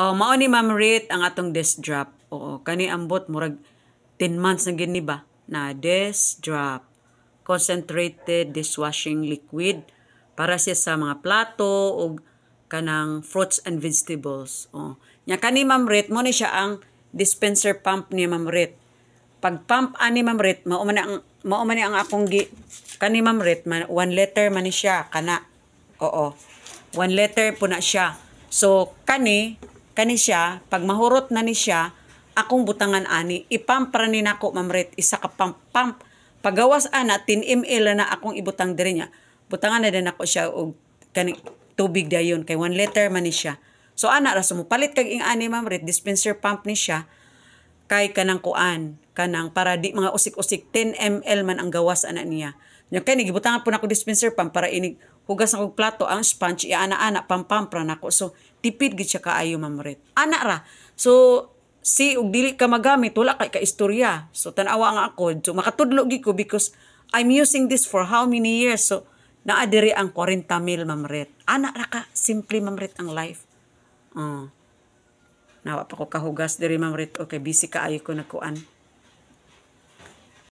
Oh, mao ni Ma'am Rit ang atong desk drop. Oo, kani ambot murag 10 months na gini ba na desk drop. Concentrated dishwashing liquid para siya sa mga plato o kanang fruits and vegetables. Oh. Nya kani Ma'am Rit mo ni siya ang dispenser pump ni Ma'am Rit. Pag pump ani Ma'am Rit, mao man ang mao man ang akong gi kani Ma'am Rit man, one letter man ni siya kana. Oo. One letter po na siya. So kani kani siya pag mahurot na ni siya akong butangan ani ipampra ni nako mamret isa ka pump, pump. pagawas ana 10 ml na akong ibutang diri niya butangan na din ako siya og kani tubig dayon kay one liter man ni siya so ana ra so, mo palit kag ing ani mamret dispenser pump ni siya kay kanang kuan kanang para di mga usik-usik 10 ml man ang gawas ana niya nya kay gibutangan po nako dispenser pam para inig hugas na plato ang sponge iaana-ana ana pampampra nako so tipid gid siya kaayo mamurit ana ra so si ug dili ka magamit wala kay ka istorya so tan-awa nga ako so makatudlo gi ko because I'm using this for how many years so naa diri ang 40 mil mamret ana ra ka simple mamret ang life uh. Nawa pa ko kahugas diri ma'am rito kay busy kaayo ko nagkuan.